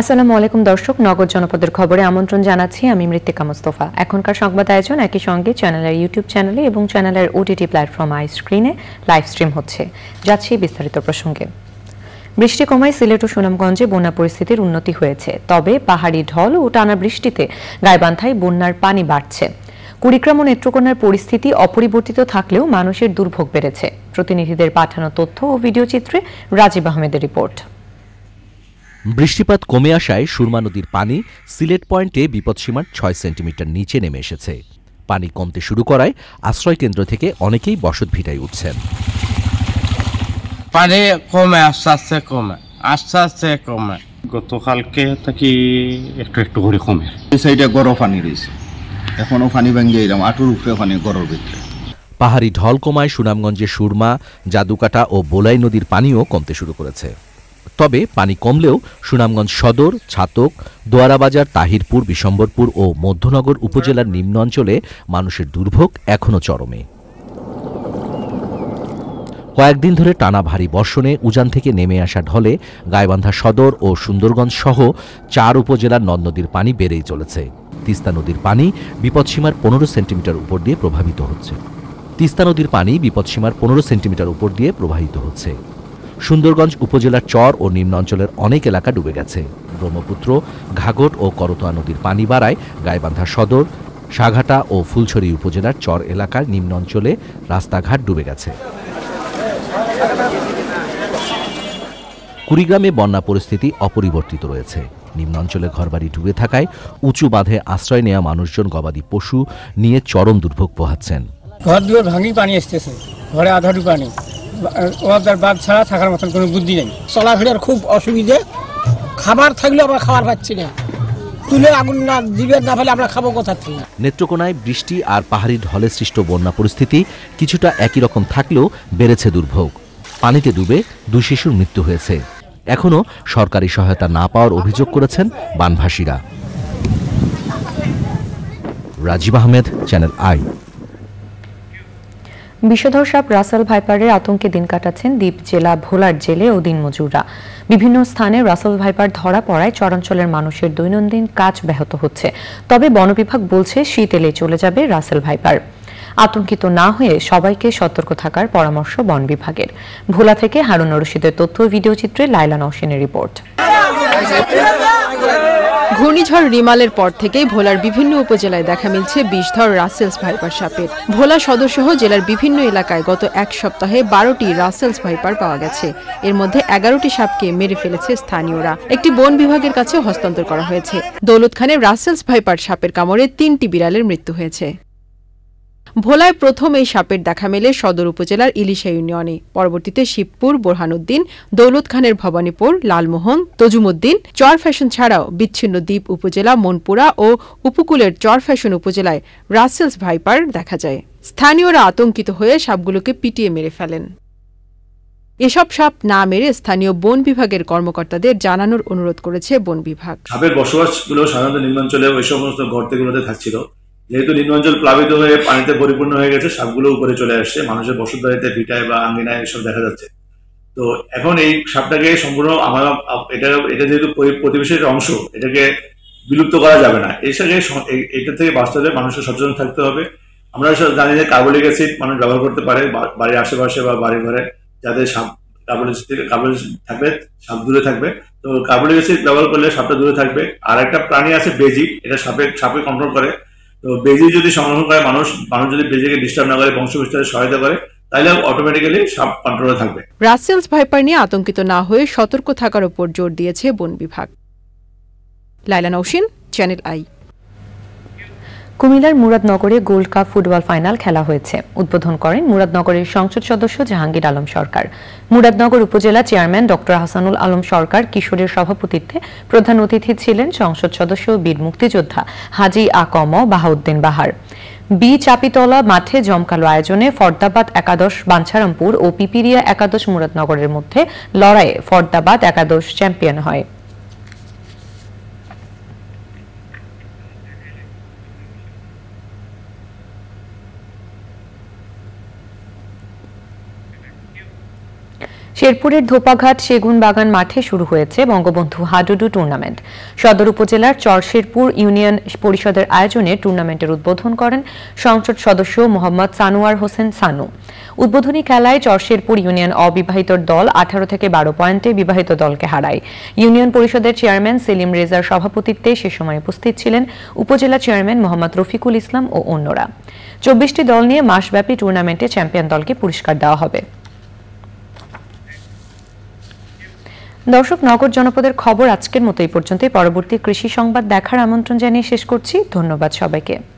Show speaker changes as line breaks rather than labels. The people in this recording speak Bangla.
আসসালামু আলাইকুম দর্শক নগর জনপদের খবরে আমন্ত্রণ জানাচ্ছি আমি মৃত্তিকা মুস্তফা এখনকার সংবাদ আয়োজন একই সঙ্গে চ্যানেলের ইউটিউব চ্যানেলে এবং চ্যানেলের ওটিটি প্ল্যাটফর্ম আই স্ক্রিনে লাইভ স্ট্রিম হচ্ছে যাচ্ছি বিস্তারিত প্রসঙ্গে বৃষ্টি কমায় সিলেট ও সুনামগঞ্জে বন্যা পরিস্থিতির উন্নতি হয়েছে তবে পাহাড়ি ঢল ও টানা বৃষ্টিতে গাইবান্ধায় বন্যার পানি বাড়ছে কুড়িগ্রাম ও নেত্রকোনার পরিস্থিতি অপরিবর্তিত থাকলেও মানুষের দুর্ভোগ বেড়েছে প্রতিনিধিদের পাঠানো তথ্য ও ভিডিও চিত্রে রাজীব আহমেদের রিপোর্ট
বৃষ্টিপাত কমে আসায় সুরমা নদীর পানি সিলেট পয়েন্টে বিপদসীমার ছয় সেন্টিমিটার নিচে নেমে এসেছে পানি কমতে শুরু করায় আশ্রয়কেন্দ্র থেকে অনেকেই বসত ভিটায় উঠছেন পানি কমে আস্তে আস্তে কমে আস্তে আস্তে কমে গতকালকে থাকি একটু একটু করে কমে সাইডে গরম পানি রয়েছে এখনও পানি ভাঙিয়ে এলাম আটুর উপরে পানি গরম ভিতরে পাহাড়ি ঢল কমায় সুনামগঞ্জের সুরমা জাদুকাটা ও বোলাই নদীর পানিও কমতে শুরু করেছে তবে পানি কমলেও সুনামগঞ্জ সদর ছাতক দোয়ারাবাজার তাহিরপুর বিশম্বরপুর ও মধ্যনগর উপজেলার নিম্ন অঞ্চলে মানুষের দুর্ভোগ এখনও চরমে কয়েকদিন ধরে টানা ভারী বর্ষণে উজান থেকে নেমে আসা ঢলে গাইবান্ধা সদর ও সুন্দরগঞ্জ সহ চার উপজেলার নদ নদীর পানি বেড়েই চলেছে তিস্তা নদীর পানি বিপদসীমার পনেরো সেন্টিমিটার উপর দিয়ে প্রভাবিত হচ্ছে তিস্তা নদীর পানি বিপদসীমার পনেরো সেন্টিমিটার উপর দিয়ে প্রবাহিত হচ্ছে সুন্দরগঞ্জ উপজেলার চর ও নিম্নাঞ্চলের অনেক এলাকা ডুবে গেছে ব্রহ্মপুত্র ঘাঘট ও করতোয়া নদীর পানি বাড়ায় গাইবান্ধা সদর সাঘাটা ও ফুলছড়ি উপজেলার চর এলাকার নিম্নাঞ্চলে রাস্তাঘাট ডুবে গেছে কুড়িগ্রামে বন্যা পরিস্থিতি অপরিবর্তিত রয়েছে নিম্নাঞ্চলে ঘরবাড়ি ডুবে থাকায় উঁচু বাঁধে আশ্রয় নেওয়া মানুষজন গবাদি পশু নিয়ে চরম দুর্ভোগ পোহাচ্ছেন
ঘর দুয়ার ভাঙি পানি আসতেছে ঘরে আধারু পানি
ওদের বাদ ছাড়া থাকার মতন কোনো বুদ্ধি নেই চলাফেরার খুব অসুবিধে খাবার থাকলে আমরা খাবার পাচ্ছি না তুলে আগুন না দিবে না ফেলে আমরা খাবো কোথা না নেত্রকোনায় বৃষ্টি আর পাহাড়ি ঢলে সৃষ্ট বন্যা পরিস্থিতি কিছুটা একই রকম থাকলেও বেড়েছে দুর্ভোগ পানিতে ডুবে দুই শিশুর মৃত্যু হয়েছে এখনও সরকারি সহায়তা না পাওয়ার অভিযোগ করেছেন বানভাসীরা রাজীব আহমেদ চ্যানেল আই
বিষধর সাপ রাসেল ভাইপারের আতঙ্কে দিন কাটাচ্ছেন দ্বীপ জেলা ভোলার জেলে ও দিনমজুররা বিভিন্ন স্থানে রাসেল ভাইপার ধরা পড়ায় চরাঞ্চলের মানুষের দৈনন্দিন কাজ ব্যাহত হচ্ছে তবে বনবিভাগ বলছে শীত এলে চলে যাবে রাসেল ভাইপার আতঙ্কিত না হয়ে সবাইকে সতর্ক থাকার পরামর্শ বন বিভাগের ভোলা থেকে হারুন রশিদের তথ্য ভিডিও চিত্রে লাইলা নওশিনের রিপোর্ট হ্যাঁ,
ঘূর্ণিঝড় রিমালের পর থেকেই ভোলার বিভিন্ন উপজেলায় দেখা মিলছে বিষধর রাসেলস ভাইপার সাপের ভোলা সহ জেলার বিভিন্ন এলাকায় গত এক সপ্তাহে বারোটি রাসেলস ভাইপার পাওয়া গেছে এর মধ্যে এগারোটি সাপকে মেরে ফেলেছে স্থানীয়রা একটি বন বিভাগের কাছে হস্তান্তর করা হয়েছে দৌলত খানে রাসেলস ভাইপার সাপের কামড়ে তিনটি বিড়ালের মৃত্যু হয়েছে ভোলায় প্রথম এই সাপের দেখা মেলে সদর উপজেলার ইলিশা ইউনিয়নে পরবর্তীতে শিবপুর বোরহানুদ্দিন দৌলত খানের ভবানীপুর লালমোহন তজুমুদ্দিন চর ফ্যাশন ছাড়াও বিচ্ছিন্ন দ্বীপ উপজেলা মনপুরা ও উপকূলের চর ফ্যাশন উপজেলায় রাসেলস ভাইপার দেখা যায় স্থানীয়রা আতঙ্কিত হয়ে সাপগুলোকে পিটিয়ে মেরে ফেলেন এসব সাপ না মেরে স্থানীয় বন বিভাগের কর্মকর্তাদের জানানোর অনুরোধ করেছে বন বিভাগ সাপের বসবাসগুলো
সাধারণত নিম্নাঞ্চলে ওই সমস্ত থেকে থাকছিল যেহেতু নিম্ন অঞ্চল প্লাবিত হয়ে পানিতে পরিপূর্ণ হয়ে গেছে সাপগুলো উপরে চলে আসছে মানুষের বসত ভিটায় বা আঙ্গিনায় এসব দেখা যাচ্ছে তো এখন এই সাপটাকে সম্পূর্ণ আমার এটা এটা যেহেতু প্রতিবেশের অংশ এটাকে বিলুপ্ত করা যাবে না এর সাথে এটা থেকে বাঁচতে হলে মানুষকে সচেতন থাকতে হবে আমরা জানি যে কার্বলিক অ্যাসিড মানুষ ব্যবহার করতে পারে বাড়ির আশেপাশে বা বাড়ি ঘরে যাতে সাপ কার্বলিক কার্বলিক থাকবে সাপ দূরে থাকবে তো কার্বলিক অ্যাসিড ব্যবহার করলে সাপটা দূরে থাকবে আর একটা প্রাণী আছে বেজি এটা সাপে সাপে কন্ট্রোল করে তো বেজি যদি সংগ্রহ করে মানুষ মানুষ যদি বেজিকে ডিস্টার্ব না করে বংশ বিস্তারে সহায়তা করে তাহলে অটোমেটিক্যালি সাপ কন্ট্রোলে থাকবে
ব্রাসেলস ভাইপার নিয়ে আতঙ্কিত না হয়ে সতর্ক থাকার উপর জোর দিয়েছে বন বিভাগ লাইলা নৌসিন চ্যানেল আই
কুমিল্লার মুরাদনগরে গোল্ড কাপ ফুটবল ফাইনাল খেলা হয়েছে উদ্বোধন করেন মুরাদনগরের সংসদ সদস্য জাহাঙ্গীর আলম সরকার মুরাদনগর উপজেলা চেয়ারম্যান ডক্টর হাসানুল আলম সরকার কিশোরের সভাপতিত্বে প্রধান অতিথি ছিলেন সংসদ সদস্য বীর মুক্তিযোদ্ধা হাজি আকম বাহাউদ্দিন বাহার বি চাপিতলা মাঠে জমকালো আয়োজনে ফর্দাবাদ একাদশ বাঞ্ছারামপুর ও পিপিরিয়া একাদশ মুরাদনগরের মধ্যে লড়াইয়ে ফর্দাবাদ একাদশ চ্যাম্পিয়ন হয় শেরপুরের ধোপাঘাট সেগুনবাগান মাঠে শুরু হয়েছে বঙ্গবন্ধু হাডুডু টুর্নামেন্ট সদর উপজেলার চরশেরপুর ইউনিয়ন পরিষদের আয়োজনে টুর্নামেন্টের উদ্বোধন করেন সংসদ সদস্য মোহাম্মদ সানুয়ার হোসেন সানু উদ্বোধনী খেলায় চরশেরপুর ইউনিয়ন অবিবাহিত দল আঠারো থেকে বারো পয়েন্টে বিবাহিত দলকে হারায় ইউনিয়ন পরিষদের চেয়ারম্যান সেলিম রেজার সভাপতিত্বে সে সময় উপস্থিত ছিলেন উপজেলা চেয়ারম্যান মোহাম্মদ রফিকুল ইসলাম ও অন্যরা চব্বিশটি দল নিয়ে মাসব্যাপী টুর্নামেন্টে চ্যাম্পিয়ন দলকে পুরস্কার দেওয়া হবে দর্শক নগর জনপদের খবর আজকের মতো এই পর্যন্তই পরবর্তী কৃষি সংবাদ দেখার আমন্ত্রণ জানিয়ে শেষ করছি ধন্যবাদ সবাইকে